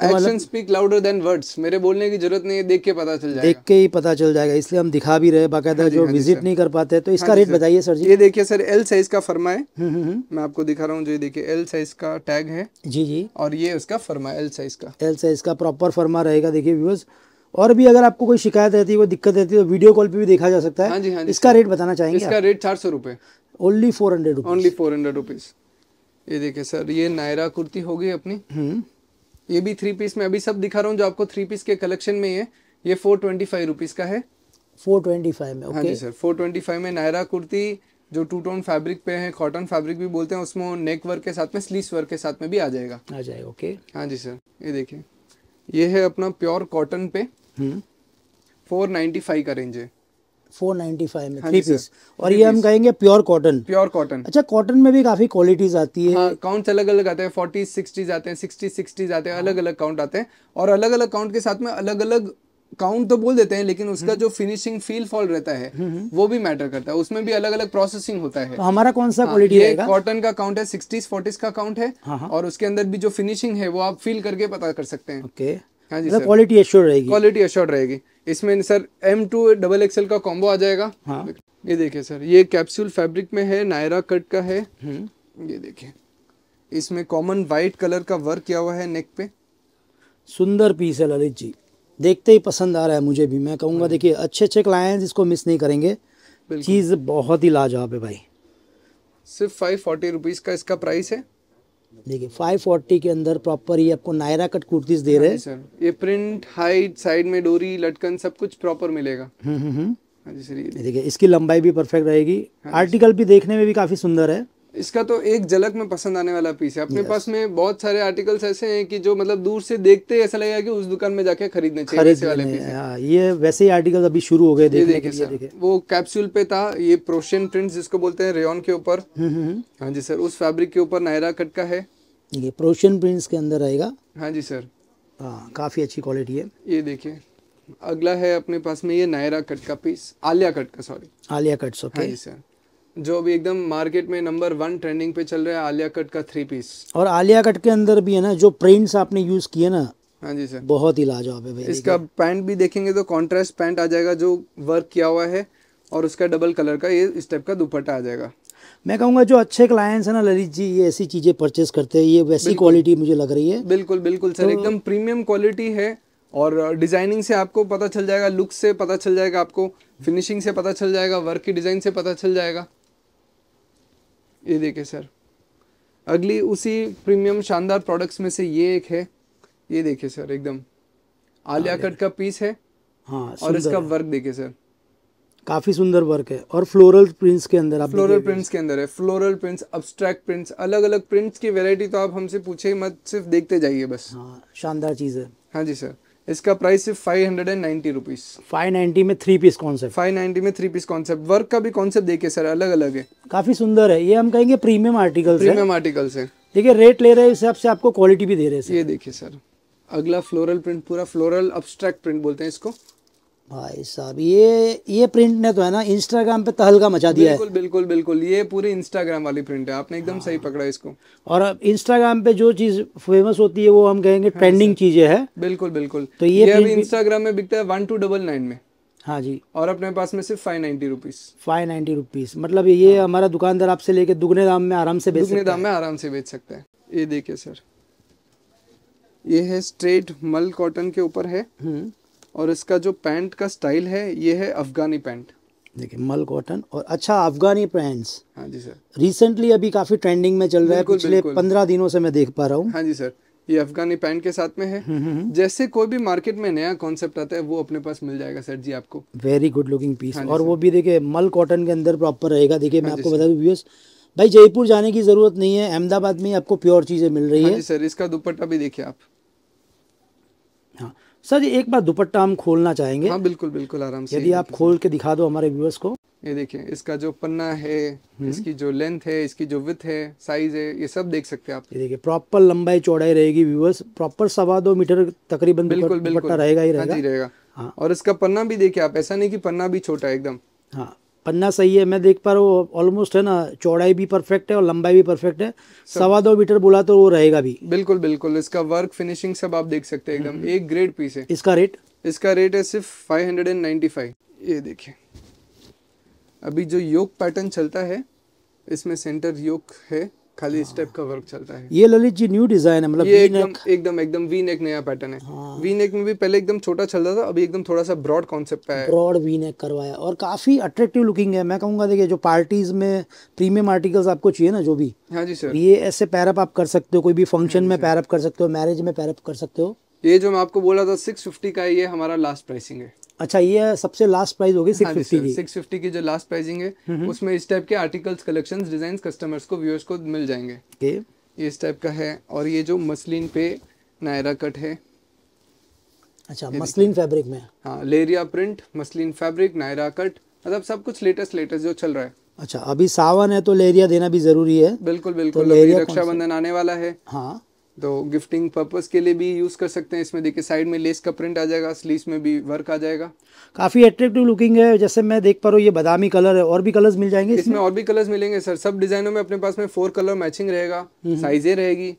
action speak louder than words मेरे बोलने की जरूरत नहीं है देख के पता चल जाएगा देख के ही पता चल जाएगा इसलिए हम दिखा भी रहे बाकायदा जो विजिट नहीं कर पाते तो इसका रेट बताइए सर जी ये देखिए सर एल साइज का फरमा है हम्म, मैं आपको दिखा रहा हूँ जो ये देखिए एल साइज का टैग है जी जी और ये उसका फरमा एल साइज का एल साइज का प्रॉपर फरमा रहेगा देखिए व्यूअर्स और भी अगर आपको कोई शिकायत रहती है कोई दिक्कत रहती है तो वीडियो कॉल पे भी देखा जा सकता है हाँ जी हाँ जी इसका रेट बताना चाहेंगे इसका रेट चार सौ रुपए only four hundred only four hundred rupees ये देखिए सर ये नायरा कुर्ती होगी अपनी हम्म। ये भी थ्री पीस में अभी सब दिखा रहा हूँ जो आपको थ्री पीस के कलेक्शन में है ये फोर ट्वेंटी फाइव रुपीज़ का है फोर ट्वेंटी फाइव में हाँ जी सर फोर ट्वेंटी फाइव में नायरा कुर्ती जो टू टोन फैब्रिक पे है कॉटन फैब्रिक भी बोलते हैं उसमें नेक वर्क के साथ में स्लीव वर्क के साथ में भी आ जाएगा आ जाएगा ओके हाँ जी सर ये देखिए ये है अपना प्योर कॉटन पे हम्म। फोर नाइन्टी फाइव का रेंज है फोर नाइन्टी फाइव में थ्री हाँ पीस और ये हम कहेंगे प्योर कॉटन प्योर कॉटन अच्छा कॉटन में भी काफी क्वालिटीज आती है हाँ, अलग अलग आते हैं फोर्टी सिक्सटीज आते हैं सिक्सटी सिक्सटीज आते हैं अलग अलग काउंट आते हैं और अलग अलग काउंट के साथ में अलग अलग काउंट तो बोल देते हैं लेकिन उसका जो फिनिशिंग फील फॉल रहता है हम्म, हम्म। वो भी मैटर करता है उसमें भी अलग अलग प्रोसेसिंग होता है तो हमारा कौन सा क्वालिटी हाँ, कॉटन का काउंट है सिक्सटीज फोर्टीज का काउंट है और उसके अंदर भी जो फिनिशिंग है वो आप फील करके पता कर सकते हैं ओके okay. हाँ जी मतलब सर क्वालिटी एश्योर रहेगी क्वालिटी एश्योर रहेगी इसमें sir M to double XL का कॉम्बो आ जाएगा हाँ ये देखिए सर ये कैप्सूल फैब्रिक में है नायरा कट का है हम्म। ये देखिए इसमें कॉमन वाइट कलर का वर्क किया हुआ है नेक पे सुंदर पीस है ललित जी देखते ही पसंद आ रहा है मुझे भी मैं कहूँगा हाँ। देखिए अच्छे अच्छे क्लाइंट्स इसको मिस नहीं करेंगे चीज़ बहुत ही लाजवाब है भाई सिर्फ फाइव फोर्टी रुपीज़ का इसका प्राइस है देखिए 540 के अंदर प्रॉपर ये आपको नायरा कट कुर्तीज दे रहे हैं सर हाँ ये प्रिंट हाइट साइड में डोरी लटकन सब कुछ प्रॉपर मिलेगा हम्म, हम्म, हम्म। हाँ जी सर ये देखिए इसकी लंबाई भी परफेक्ट रहेगी आर्टिकल हाँ भी देखने में भी काफ़ी सुंदर है इसका तो एक झलक में पसंद आने वाला पीस है अपने yes. पास में बहुत सारे आर्टिकल्स ऐसे हैं कि जो मतलब दूर से देखते ही ऐसा लगेगा कि उस दुकान में जाके खरीदने चाहिए खरीद वाले पीस हाँ, ये वैसे ही आर्टिकल अभी शुरू हो गए ये देखिए देखे। वो कैप्सूल पे था ये प्रोशियन प्रिंट जिसको बोलते हैं रेन के ऊपर हम्म, हम्म, हम्म। हाँ जी सर उस फेब्रिक के ऊपर नायरा कट का है ये प्रोशियन प्रिंट्स के अंदर रहेगा हाँ जी सर हाँ काफ़ी अच्छी क्वालिटी है ये देखिए अगला है अपने पास में ये नायरा कट का पीस आलिया कट का सॉरी आलिया कट सॉरी हाँ जी सर जो अभी एकदम मार्केट में नंबर वन ट्रेंडिंग पे चल रहा है आलिया कट का थ्री पीस और आलिया कट के अंदर भी है ना जो प्रिंट्स आपने यूज किए ना हाँ जी सर बहुत ही लाजवाब है इसका पैंट भी देखेंगे तो कॉन्ट्रास्ट पैंट आ जाएगा जो वर्क किया हुआ है और उसका डबल कलर का ये इस टाइप का दुपट्टा आ जाएगा मैं कहूँगा जो अच्छे क्लाइंट्स है ना ललित जी ये ऐसी चीज़ें परचेस करते हैं ये वैसी क्वालिटी मुझे लग रही है बिल्कुल बिल्कुल सर तो एकदम प्रीमियम क्वालिटी है और डिजाइनिंग से आपको पता चल जाएगा लुक से पता चल जाएगा आपको फिनिशिंग से पता चल जाएगा वर्क की डिजाइन से पता चल जाएगा ये देखिए सर अगली उसी प्रीमियम शानदार प्रोडक्ट्स में से ये एक है ये देखिए सर एकदम आलिया कट का पीस है हाँ और इसका वर्क देखिए सर काफी सुंदर वर्क है और फ्लोरल प्रिंट्स के अंदर फ्लोरल प्रिंट्स के अंदर है फ्लोरल प्रिंट्स अब्स्ट्रैक्ट प्रिंट्स अलग अलग प्रिंट्स की वेरायटी तो आप हमसे पूछे ही मत सिर्फ देखते जाइए बस हाँ शानदार चीज़ है हाँ जी सर इसका प्राइस सिर्फ five hundred and ninety rupees five ninety में three piece concept five ninety में थ्री पीस कॉन्सेप्ट वर्क का भी कॉन्सेप्ट देखिए सर अलग अलग है काफी सुंदर है ये हम कहेंगे प्रीमियम आर्टिकल प्रीमियम आर्टिकल्स है देखिए रेट ले रहे हैं हिसाब से आपको क्वालिटी भी दे रहे हैं ये देखिए सर अगला फ्लोरल प्रिंट पूरा फ्लोरल अब्स्ट्रैक्ट प्रिंट बोलते हैं इसको भाई साहब ये ये प्रिंट ने तो है ना इंस्टाग्राम पे तहलका मचा दिया बिल्कुल, है बिल्कुल बिल्कुल बिल्कुल ये पूरे इंस्टाग्राम वाली प्रिंट है आपने एकदम हाँ। सही पकड़ा इसको और अब इंस्टाग्राम पे जो चीज फेमस होती है वो हम कहेंगे हाँ, ट्रेंडिंग चीजें है बिल्कुल बिल्कुल तो ये, ये अभी इंस्टाग्राम में बिकता है वन टू डबल नाइन में हाँ जी और अपने पास में सिर्फ five ninety rupees five ninety rupees मतलब ये हाँ। हमारा दुकानदार आपसे लेके दुगने दाम में आराम से बेच दुगने दाम में आराम से बेच सकते हैं ये देखिए सर ये है स्ट्रेट मल कॉटन के ऊपर है हम्म। और इसका जो पैंट का स्टाइल है ये है अफगानी पैंट देखिए मल कॉटन और अच्छा अफगानी पैंट्स हाँ जी सर रिसेंटली अभी काफ़ी ट्रेंडिंग में चल रहा है पिछले पंद्रह दिनों से मैं देख पा रहा हूँ हाँ जी सर ये अफगानी पैंट के साथ में है हम्म, हम्म, हम्म। जैसे कोई भी मार्केट में नया कॉन्सेप्ट आता है वो अपने पास मिल जाएगा सर जी आपको वेरी गुड लुकिंग पीस और वो भी देखिए मल कॉटन के अंदर प्रॉपर रहेगा देखिए मैं हाँ आपको बता दू व्यूअर्स भाई जयपुर जाने की जरूरत नहीं है अहमदाबाद में आपको प्योर चीजें मिल रही हाँ है सर इसका दुपट्टा भी देखिए आप हाँ सर एक बार दुपट्टा हम खोलना चाहेंगे हाँ बिल्कुल बिल्कुल आराम से यदि आप खोल के दिखा दो हमारे व्यूअर्स को ये देखिए इसका जो पन्ना है हम्म। इसकी जो लेंथ है इसकी जो विथ है साइज है ये सब देख सकते हैं आप ये देखिए प्रॉपर लंबाई चौड़ाई रहेगी व्यूअर्स प्रॉपर सवा दो मीटर तकरीबन बिल्कुल रहेगा ही रहेगा हाँ हाँ। और इसका पन्ना भी देखिए आप ऐसा नहीं की पन्ना भी छोटा है एकदम हाँ पन्ना सही है मैं देख पा रहा हूँ ऑलमोस्ट है ना चौड़ाई भी परफेक्ट है और लंबाई भी परफेक्ट है सवा दो मीटर बोला तो वो रहेगा भी बिल्कुल बिल्कुल इसका वर्क फिनिशिंग सब आप देख सकते हैं एकदम हम्म। एक ग्रेड पीस है इसका रेट इसका रेट है सिर्फ five hundred and ninety five ये देखिए अभी जो योग पैटर्न चलता है इसमें सेंटर योग है खाली इस टाइप का वर्क चलता है ये ललित जी न्यू डिजाइन है मतलब ये एकदम एकदम एकदम वी नेक नया पैटर्न है हाँ। वी नेक में भी पहले एकदम छोटा चल रहा था अभी एकदम थोड़ा सा ब्रॉड कॉन्सेप्ट है ब्रॉड वी नेक करवाया और काफी अट्रैक्टिव लुकिंग है मैं कहूँगा देखिए जो पार्टीज में प्रीमियम आर्टिकल्स आपको चाहिए ना जो भी हाँ जी सर ये ऐसे पैरअप आप कर सकते हो कोई भी फंक्शन हाँ में पैरअप कर सकते हो मैरिज में पैरअप कर सकते हो ये जो मैं आपको बोला था सिक्स फिफ्टी का ये हमारा लास्ट प्राइसिंग है अच्छा ये सबसे लास्ट प्राइस होगी सिक्स फिफ्टी सिक्स फिफ्टी की जो लास्ट प्राइसिंग है उसमें इस टाइप के आर्टिकल्स कलेक्शंस डिजाइन कस्टमर्स को व्यूअर्स को मिल जाएंगे okay. ये इस टाइप का है और ये जो मसलिन पे नायरा कट है अच्छा मसलिन फैब्रिक में हाँ लेरिया print muslin fabric Naira cut मतलब सब कुछ लेटेस्ट लेटेस्ट जो चल रहा है अच्छा अभी सावन है तो लेरिया देना भी जरूरी है बिल्कुल तो बिल्कुल तो रक्षाबंधन आने वाला है हाँ तो गिफ्टिंग पर्पस के लिए भी यूज़ कर सकते हैं इसमें देखिए साइड में लेस का प्रिंट आ जाएगा स्लीव में भी वर्क आ जाएगा काफ़ी अट्रैक्टिव लुकिंग है जैसे मैं देख पा रहा हूँ ये बादामी कलर है और भी कलर्स मिल जाएंगे इसमें, इसमें और भी कलर्स मिलेंगे सर सब डिज़ाइनों में अपने पास में फोर कलर मैचिंग रहेगा साइजें हम्म, हम्म। रहेगी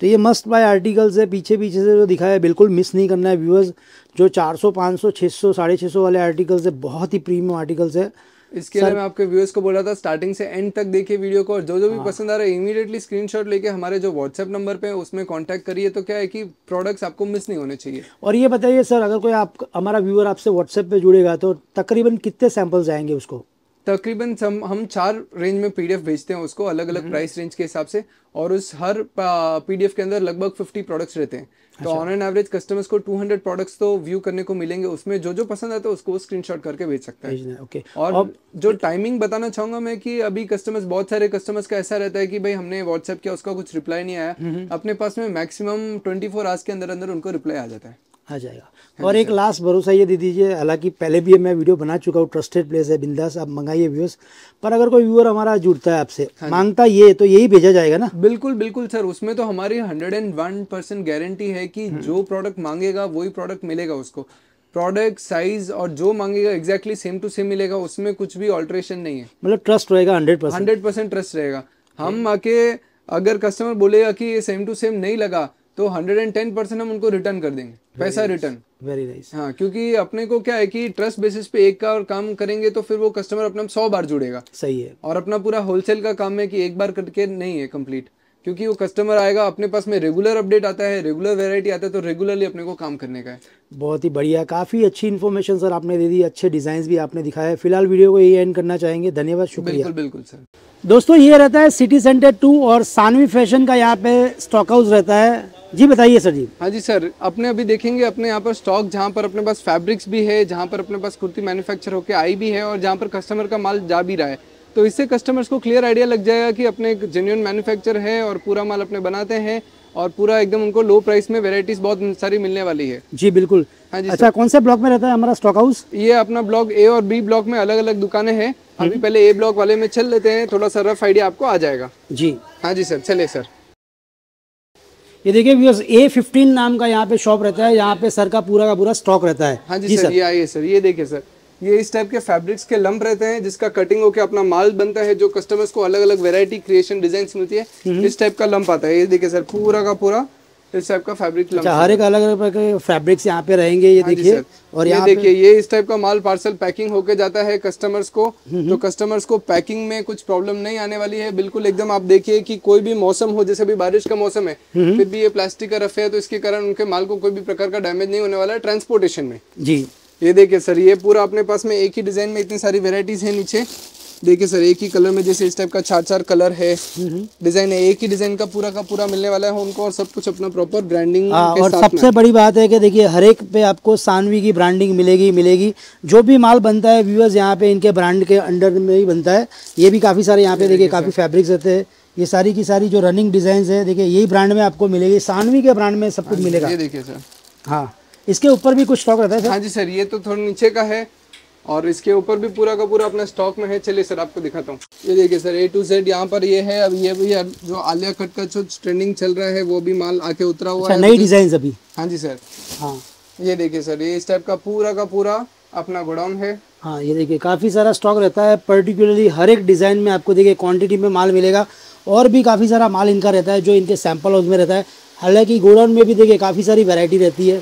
तो ये मस्ट बाय आर्टिकल्स है पीछे पीछे से जो दिखाया है बिल्कुल मिस नहीं करना है व्यूअर्स जो चार सौ पाँच सौ वाले आर्टिकल्स है बहुत ही प्रीमियम आर्टिकल्स है इसके लिए मैं आपके व्यूअर्स को बोल रहा था स्टार्टिंग से एंड तक देखिए वीडियो को और जो जो भी हाँ। पसंद आ रहा है इमीडिएटली स्क्रीनशॉट लेके हमारे जो व्हाट्सएप नंबर पे उसमें कांटेक्ट करिए तो क्या है कि प्रोडक्ट्स आपको मिस नहीं होने चाहिए और ये बताइए सर अगर कोई आप हमारा व्यूअर आपसे व्हाट्सएप पे जुड़ेगा तो तकरीबन कितने सैंपल्स आएंगे उसको तकरीबन हम हम चार रेंज में पीडीएफ भेजते हैं उसको अलग अलग प्राइस रेंज के हिसाब से और उस हर पीडीएफ के अंदर लगभग फिफ्टी प्रोडक्ट्स रहते हैं तो ऑन एन एवरेज कस्टमर्स को टू हंड्रेड प्रोडक्ट्स तो व्यू करने को मिलेंगे उसमें जो जो पसंद आता है उसको स्क्रीनशॉट करके भेज सकते हैं ओके और, और जो टाइमिंग बताना चाहूंगा मैं कि अभी कस्टमर्स बहुत सारे कस्टमर्स का ऐसा रहता है कि भाई हमने व्हाट्सएप किया उसका कुछ रिप्लाई नहीं आया अपने पास में मैक्सिमम ट्वेंटी फोर आवर्स के अंदर अंदर उनको रिप्लाई आ जाता है आ हाँ, जाएगा हाँ, और एक लास्ट भरोसा ये दे दीजिए हालांकि पहले भी मैं वीडियो बना चुका हूँ ट्रस्टेड प्लेस है बिंदास आप मंगाइए व्यूअर्स पर अगर कोई व्यूअर हमारा जुड़ता है आपसे हाँ मांगता ये तो यही भेजा जाएगा ना बिल्कुल बिल्कुल सर उसमें तो हमारी hundred and one percent guarantee है कि हम्म। जो प्रोडक्ट मांगेगा वही प्रोडक्ट मिलेगा उसको प्रोडक्ट साइज और जो मांगेगा एग्जैक्टली सेम टू सेम मिलेगा उसमें कुछ भी ऑल्ट्रेशन नहीं है मतलब ट्रस्ट रहेगा hundred percent hundred percent trust रहेगा हम आके अगर कस्टमर बोलेगा कि ये सेम टू सेम नहीं लगा तो 110 परसेंट हम उनको रिटर्न कर देंगे पैसा रिटर्न वेरी नाइस हाँ क्योंकि अपने को क्या है कि ट्रस्ट बेसिस पे एक का और काम करेंगे तो फिर वो कस्टमर अपना सौ बार जुड़ेगा सही है और अपना पूरा होलसेल का काम है कि एक बार करके नहीं है कंप्लीट क्योंकि वो कस्टमर आएगा अपने पास में रेगुलर अपडेट आता है रेगुलर वेराइटी आता है तो रेगुलरली अपने को काम करने का है बहुत ही बढ़िया काफ़ी अच्छी इन्फॉर्मेशन सर आपने दे दी अच्छे डिज़ाइन भी आपने दिखाया फिलहाल वीडियो को ये एंड करना चाहेंगे धन्यवाद शुक्रिया बिल्कुल बिल्कुल सर दोस्तों ये रहता है सिटी सेंटर टू और सानवी फैशन का यहाँ पे स्टॉक हाउस रहता है जी बताइए सर जी हाँ जी सर अपने अभी देखेंगे अपने यहाँ पर स्टॉक जहाँ पर अपने पास फैब्रिक्स भी है जहाँ पर अपने पास कुर्ती मैन्युफैक्चर होकर आई भी है और जहाँ पर कस्टमर का माल जा भी रहा है तो इससे कस्टमर्स को क्लियर आइडिया लग जाएगा कि अपने एक जेन्यून मैन्युफैक्चर है और पूरा माल अपने बनाते हैं और पूरा एकदम उनको लो प्राइस में वेराइटीज बहुत सारी मिलने वाली है जी बिल्कुल हाँ जी अच्छा कौन से ब्लॉक में रहता है हमारा स्टॉक हाउस ये अपना ब्लॉक ए और बी ब्लॉक में अलग अलग दुकानें हैं हम्म। अभी पहले ए ब्लॉक वाले में चल लेते हैं थोड़ा सा रफ आइडिया आपको आ जाएगा जी हाँ जी सर चले सर ये देखिए व्यूअर्स ए फिफ्टीन नाम का यहाँ पे शॉप रहता है यहाँ पे सर का पूरा का पूरा स्टॉक रहता है हाँ जी, जी सर, सर ये आइए सर ये देखिए सर ये इस टाइप के फैब्रिक्स के लंप रहते हैं जिसका कटिंग होकर अपना माल बनता है जो कस्टमर्स को अलग अलग वेरायटी क्रिएशन डिजाइन मिलती है हम्म। इस टाइप का लंप आता है ये देखिए सर पूरा का पूरा इस टाइप का फैब्रिक अच्छा, हर एक अलग अलग फैब्रिक्स यहाँ पे रहेंगे ये हाँ देखिए और ये देखिए ये इस टाइप का माल पार्सल पैकिंग होके जाता है कस्टमर्स को हम्म। तो कस्टमर्स को पैकिंग में कुछ प्रॉब्लम नहीं आने वाली है बिल्कुल एकदम आप देखिए कि कोई भी मौसम हो जैसे भी बारिश का मौसम है हम्म। फिर भी ये प्लास्टिक का रफे है तो इसके कारण उनके माल को कोई भी प्रकार का डैमेज नहीं होने वाला है ट्रांसपोर्टेशन में जी ये देखिए सर ये पूरा अपने पास में एक ही डिज़ाइन में इतनी सारी वेराइटीज़ है नीचे देखिए सर एक ही कलर में जैसे इस टाइप का चार चार कलर है डिजाइन है एक ही डिजाइन का पूरा का पूरा मिलने वाला है उनको और सब कुछ अपना प्रॉपर ब्रांडिंग आ, के और साथ सबसे बड़ी बात है कि देखिए हर एक पे आपको सानवी की ब्रांडिंग मिलेगी मिलेगी जो भी माल बनता है व्यूअर्स यहाँ पे इनके ब्रांड के अंडर में ही बनता है ये भी काफ़ी सारे यहाँ पे देखिए काफ़ी फेब्रिक रहते हैं ये सारी की सारी जो रनिंग डिजाइन है देखिये यही ब्रांड में आपको मिलेगी सानवी के ब्रांड में सब कुछ हाँ मिलेगा देखिये देखिए सर हाँ इसके ऊपर भी कुछ स्टॉक रहता है सर? हाँ जी सर ये तो थोड़ा नीचे का है और इसके ऊपर भी पूरा का पूरा अपना स्टॉक में है चलिए सर आपको दिखाता हूँ ये देखिए सर ए टू जेड यहाँ पर ये है अब ये भी जो आलिया कट का जो ट्रेंडिंग चल रहा है वो भी माल आके उतरा हुआ अच्छा, है नई डिजाइन अभी हाँ जी सर हाँ ये देखिए सर ये इस टाइप का पूरा का पूरा अपना गोडाउन है हाँ ये देखिए काफ़ी सारा स्टॉक रहता है पर्टिकुलरली हर एक डिज़ाइन में आपको देखिए क्वांटिटी में माल मिलेगा और भी काफ़ी सारा माल इनका रहता है जो इनके सैंपल हाउस में रहता है हालांकि गोडाउन में भी देखिए काफ़ी सारी वैरायटी रहती है